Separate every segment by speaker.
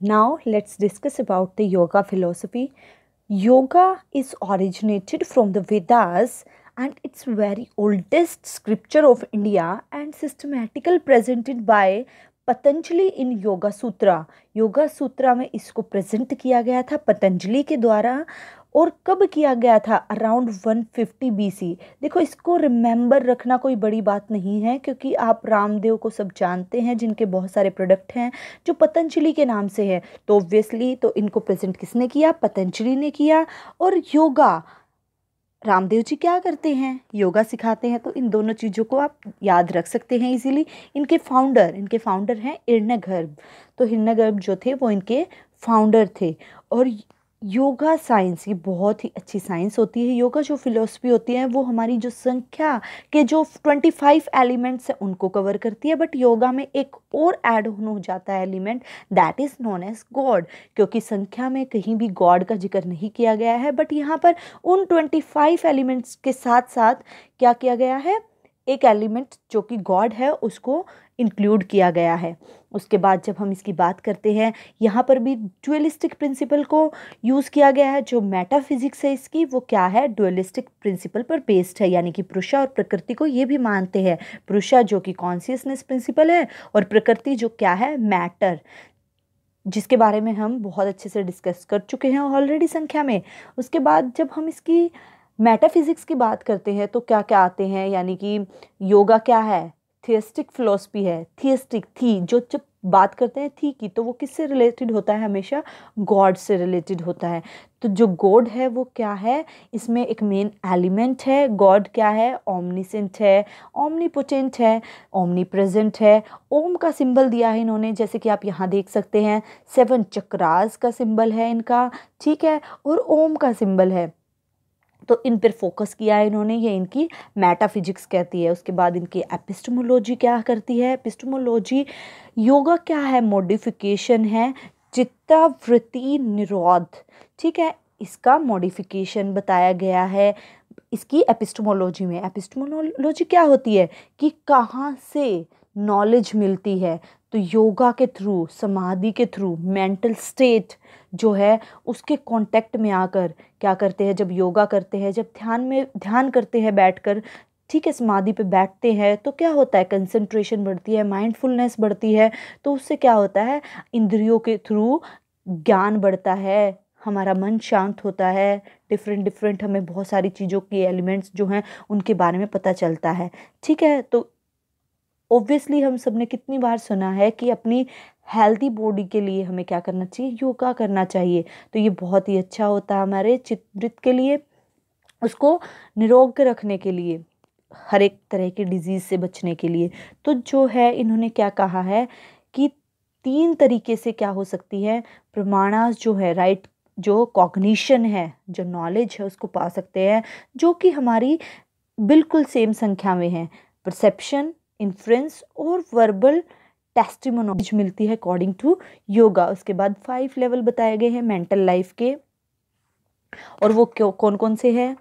Speaker 1: Now let's discuss about the yoga philosophy. Yoga is originated from the Vedas and it's very oldest scripture of India and systematical presented by Patanjali इन योगा सूत्रा योगा सूत्रा में इसको present किया गया था पतंजलि के द्वारा और कब किया गया था अराउंड 150 फिफ्टी बीसी देखो इसको रिमेंबर रखना कोई बड़ी बात नहीं है क्योंकि आप रामदेव को सब जानते हैं जिनके बहुत सारे प्रोडक्ट हैं जो पतंजलि के नाम से है तो ऑब्वियसली तो इनको प्रेजेंट किसने किया पतंजलि ने किया और योगा रामदेव जी क्या करते हैं योगा सिखाते हैं तो इन दोनों चीज़ों को आप याद रख सकते हैं इजीली इनके फाउंडर इनके फाउंडर हैं गर्भ तो हिरण्यगर्भ जो थे वो इनके फाउंडर थे और योगा साइंस ये बहुत ही अच्छी साइंस होती है योगा जो फिलोसफी होती है वो हमारी जो संख्या के जो ट्वेंटी फाइव एलिमेंट्स हैं उनको कवर करती है बट योगा में एक और ऐड हो जाता है element that is known as God क्योंकि संख्या में कहीं भी गॉड का जिक्र नहीं किया गया है बट यहाँ पर उन ट्वेंटी फाइव एलिमेंट्स के साथ साथ क्या किया गया है एक एलिमेंट जो कि गॉड है उसको इंक्लूड किया गया है उसके बाद जब हम इसकी बात करते हैं यहाँ पर भी डुअलिस्टिक प्रिंसिपल को यूज़ किया गया है जो मेटाफिजिक्स है इसकी वो क्या है डुअलिस्टिक प्रिंसिपल पर बेस्ड है यानी कि पुरुषा और प्रकृति को ये भी मानते हैं पुरुषा जो कि कॉन्सियसनेस प्रिंसिपल है और प्रकृति जो क्या है मैटर जिसके बारे में हम बहुत अच्छे से डिस्कस कर चुके हैं ऑलरेडी संख्या में उसके बाद जब हम इसकी मेटाफिज़िक्स की बात करते हैं तो क्या क्या आते हैं यानी कि योगा क्या है थियस्टिक फ़िलोसफी है थियस्टिक थी जो जब बात करते हैं थी की तो वो किससे रिलेटेड होता है हमेशा गॉड से रिलेटेड होता है तो जो गॉड है वो क्या है इसमें एक मेन एलिमेंट है गॉड क्या है ओमनीसेंट है ओमनीपोटेंट है ओमनी प्रेजेंट है ओम का सिंबल दिया है इन्होंने जैसे कि आप यहाँ देख सकते हैं सेवन चक्रास का सिंबल है इनका ठीक है और ओम का सिंबल है तो इन पर फोकस किया है इन्होंने ये इनकी मेटाफिजिक्स कहती है उसके बाद इनकी एपिस्टमोलॉजी क्या करती है एपिस्टमोलॉजी योगा क्या है मॉडिफिकेशन है चित्तावृत्ति निरोध ठीक है इसका मॉडिफिकेशन बताया गया है इसकी एपिस्टमोलॉजी में एपिस्टमोलॉजी क्या होती है कि कहाँ से नॉलेज मिलती है तो योगा के थ्रू समाधि के थ्रू मेंटल स्टेट जो है उसके कांटेक्ट में आकर क्या करते हैं जब योगा करते हैं जब ध्यान में ध्यान करते हैं बैठकर ठीक है समाधि पे बैठते हैं तो क्या होता है कंसंट्रेशन बढ़ती है माइंडफुलनेस बढ़ती है तो उससे क्या होता है इंद्रियों के थ्रू ज्ञान बढ़ता है हमारा मन शांत होता है डिफरेंट डिफरेंट हमें बहुत सारी चीज़ों के एलिमेंट्स जो हैं उनके बारे में पता चलता है ठीक है तो ओब्वियसली हम सब ने कितनी बार सुना है कि अपनी हेल्दी बॉडी के लिए हमें क्या करना चाहिए योगा करना चाहिए तो ये बहुत ही अच्छा होता है हमारे चित्रित के लिए उसको निरोग रखने के लिए हर एक तरह के डिजीज़ से बचने के लिए तो जो है इन्होंने क्या कहा है कि तीन तरीके से क्या हो सकती है प्रमाणा जो है राइट जो कॉग्निशन है जो नॉलेज है उसको पा सकते हैं जो कि हमारी बिल्कुल सेम संख्या में है परसेप्शन इन्फ्रेंस और वर्बल टेस्टिमोनोज मिलती है अकॉर्डिंग टू योगा उसके बाद फाइव लेवल बताए गए हैं मेंटल लाइफ के और वो क्यों कौन कौन से है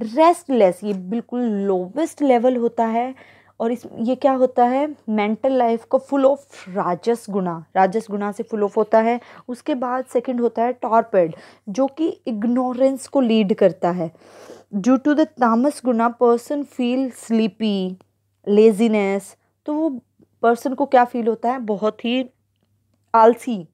Speaker 1: रेस्टलेस ये बिल्कुल लोवेस्ट लेवल होता है और इस ये क्या होता है मेंटल लाइफ को फुल ऑफ राजस गुना राजस गुना से फुल ऑफ होता है उसके बाद सेकंड होता है टॉर्पेड जो कि इग्नोरेंस को लीड करता है due to the tamas guna person feel sleepy laziness तो वो पर्सन को क्या फ़ील होता है बहुत ही आलसी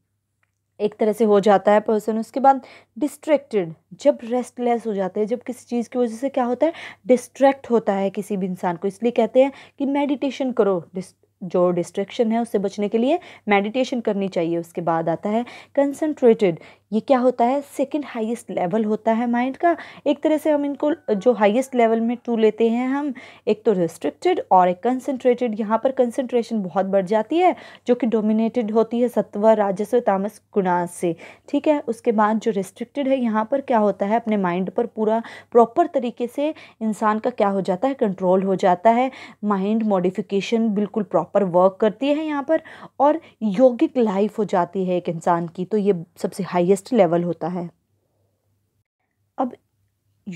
Speaker 1: एक तरह से हो जाता है पर्सन उसके बाद डिस्ट्रैक्टेड जब रेस्टलेस हो जाते हैं जब किसी चीज़ की वजह से क्या होता है डिस्ट्रैक्ट होता है किसी भी इंसान को इसलिए कहते हैं कि मेडिटेशन करो डिस जो डिस्ट्रैक्शन है उससे बचने के लिए मेडिटेशन करनी चाहिए उसके बाद आता है कंसंट्रेटेड ये क्या होता है सेकंड हाईएस्ट लेवल होता है माइंड का एक तरह से हम इनको जो हाईएस्ट लेवल में टू लेते हैं हम एक तो रिस्ट्रिक्टेड और एक कंसनट्रेटेड यहाँ पर कंसनट्रेशन बहुत बढ़ जाती है जो कि डोमिनेटेड होती है सत्व राजस्व तामस गुणास से ठीक है उसके बाद जो रिस्ट्रिक्टेड है यहाँ पर क्या होता है अपने माइंड पर पूरा प्रॉपर तरीके से इंसान का क्या हो जाता है कंट्रोल हो जाता है माइंड मॉडिफिकेशन बिल्कुल प्रॉपर वर्क करती है यहाँ पर और यौगिक लाइफ हो जाती है एक इंसान की तो ये सबसे हाइएस्ट हाईएस्ट लेवल होता है अब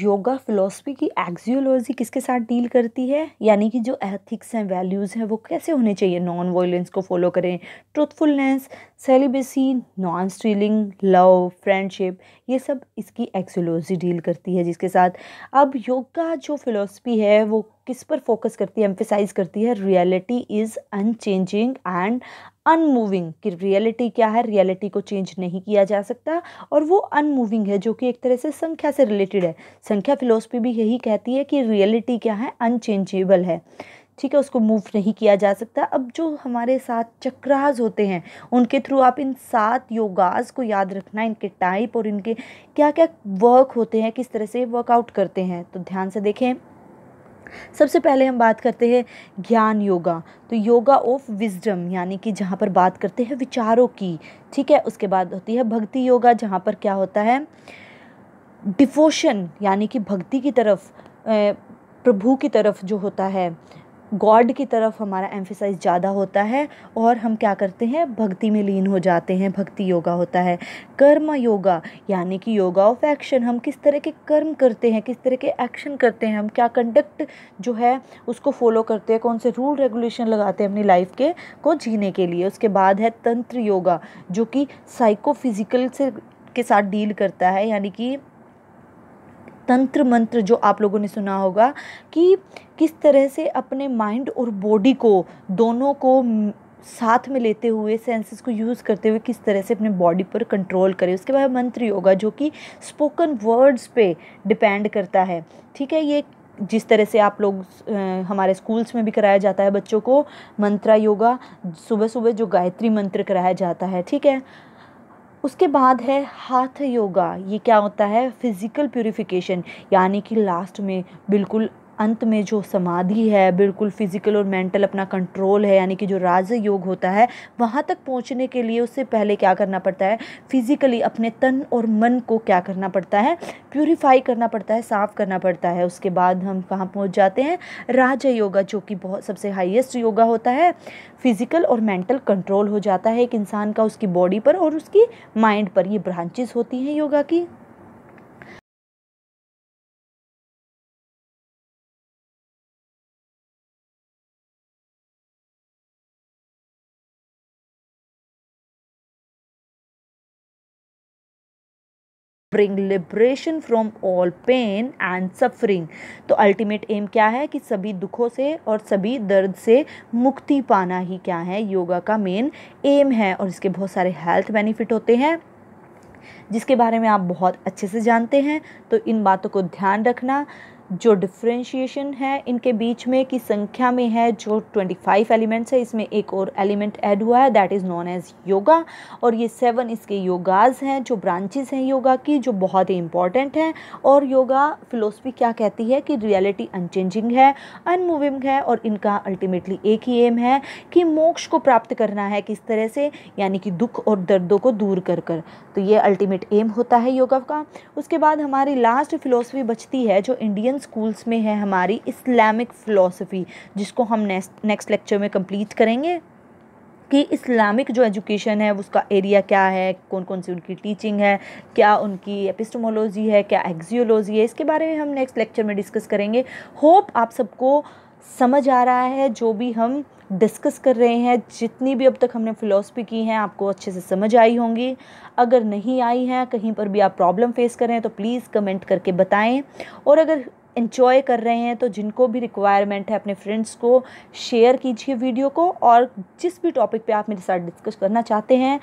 Speaker 1: योगा फिलॉसफी की एक्जियोलॉजी किसके साथ डील करती है यानी कि जो एथिक्स हैं वैल्यूज़ हैं वो कैसे होने चाहिए नॉन वायलेंस को फॉलो करें truthfulness celibacy non stealing love friendship ये सब इसकी एक्जियोलॉजी डील करती है जिसके साथ अब योगा जो फिलॉसफी है वो किस पर फोकस करती है एम्फिसाइज करती है reality is unchanging and unmoving कि रियलिटी क्या है रियलिटी को चेंज नहीं किया जा सकता और वो अनमूविंग है जो कि एक तरह से संख्या से रिलेटेड है संख्या फिलोसफी भी यही कहती है कि रियलिटी क्या है अनचेंजेबल है ठीक है उसको मूव नहीं किया जा सकता अब जो हमारे साथ चक्रास होते हैं उनके थ्रू आप इन सात योगास को याद रखना इनके टाइप और इनके क्या क्या वर्क होते हैं किस तरह से वर्कआउट करते हैं तो ध्यान से देखें सबसे पहले हम बात करते हैं ज्ञान योगा तो योगा ऑफ विजडम यानी कि जहाँ पर बात करते हैं विचारों की ठीक है उसके बाद होती है भक्ति योगा जहाँ पर क्या होता है डिफोशन यानी कि भक्ति की तरफ प्रभु की तरफ जो होता है गॉड की तरफ हमारा एम्फिसाइज ज़्यादा होता है और हम क्या करते हैं भक्ति में लीन हो जाते हैं भक्ति योगा होता है कर्म योगा यानी कि योगा ऑफ एक्शन हम किस तरह के कर्म करते हैं किस तरह के एक्शन करते हैं हम क्या कंडक्ट जो है उसको फॉलो करते हैं कौन से रूल रेगुलेशन लगाते हैं अपनी लाइफ के को जीने के लिए उसके बाद है तंत्र योगा जो कि साइकोफिज़िकल से के साथ डील करता है यानी कि तंत्र मंत्र जो आप लोगों ने सुना होगा कि किस तरह से अपने माइंड और बॉडी को दोनों को साथ में लेते हुए सेंसेस को यूज़ करते हुए किस तरह से अपने बॉडी पर कंट्रोल करें उसके बाद मंत्र योगा जो कि स्पोकन वर्ड्स पे डिपेंड करता है ठीक है ये जिस तरह से आप लोग हमारे स्कूल्स में भी कराया जाता है बच्चों को मंत्रा योगा सुबह सुबह जो गायत्री मंत्र कराया जाता है ठीक है उसके बाद है हाथ योगा ये क्या होता है फिज़िकल प्योरीफिकेशन यानी कि लास्ट में बिल्कुल अंत में जो समाधि है बिल्कुल फिज़िकल और मेंटल अपना कंट्रोल है यानी कि जो राज योग होता है वहाँ तक पहुँचने के लिए उससे पहले क्या करना पड़ता है फिज़िकली अपने तन और मन को क्या करना पड़ता है प्योरीफाई करना पड़ता है साफ़ करना पड़ता है उसके बाद हम कहाँ पहुँच जाते हैं राज योगा जो कि बहुत सबसे हाइएस्ट योगा होता है फिज़िकल और मेंटल कंट्रोल हो जाता है एक इंसान का उसकी बॉडी पर और उसकी माइंड पर ये ब्रांचेस होती हैं योगा की bring liberation from all pain and suffering तो अल्टीमेट एम क्या है कि सभी दुखों से और सभी दर्द से मुक्ति पाना ही क्या है योगा का मेन एम है और इसके बहुत सारे हेल्थ बेनिफिट होते हैं जिसके बारे में आप बहुत अच्छे से जानते हैं तो इन बातों को ध्यान रखना जो डिफ्रेंशिएशन है इनके बीच में की संख्या में है जो 25 एलिमेंट्स है इसमें एक और एलिमेंट ऐड हुआ है that is known as yoga और ये सेवन इसके योगाज हैं जो ब्रांचेस हैं योगा की जो बहुत ही इंपॉर्टेंट हैं और योगा फिलोसफी क्या कहती है कि रियलिटी अनचेंजिंग है अनमूविंग है और इनका अल्टीमेटली एक ही एम है कि मोक्ष को प्राप्त करना है किस तरह से यानी कि दुख और दर्दों को दूर कर कर तो ये अल्टीमेट एम होता है योगा का उसके बाद हमारी लास्ट फिलोसफी बचती है जो इंडियन स्कूल्स में है हमारी इस्लामिक फ़िलासफ़ी जिसको हम नेक्स्ट लेक्चर में कंप्लीट करेंगे कि इस्लामिक जो एजुकेशन है उसका एरिया क्या है कौन कौन सी उनकी टीचिंग है क्या उनकी एपिस्टमोलॉजी है क्या एक्जियोलॉजी है इसके बारे में हम नेक्स्ट लेक्चर में डिस्कस करेंगे होप आप सबको समझ आ रहा है जो भी हम डिस्कस कर रहे हैं जितनी भी अब तक हमने फ़िलोसफी की हैं आपको अच्छे से समझ आई होंगी अगर नहीं आई हैं कहीं पर भी आप प्रॉब्लम फेस कर रहे हैं तो प्लीज़ कमेंट करके बताएं और अगर इन्जॉय कर रहे हैं तो जिनको भी रिक्वायरमेंट है अपने फ्रेंड्स को शेयर कीजिए वीडियो को और जिस भी टॉपिक पे आप मेरे साथ डिस्कस करना चाहते हैं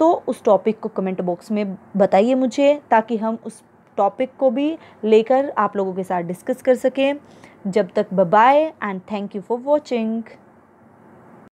Speaker 1: तो उस टॉपिक को कमेंट बॉक्स में बताइए मुझे ताकि हम उस टॉपिक को भी लेकर आप लोगों के साथ डिस्कस कर सकें जब तक bye and thank you for watching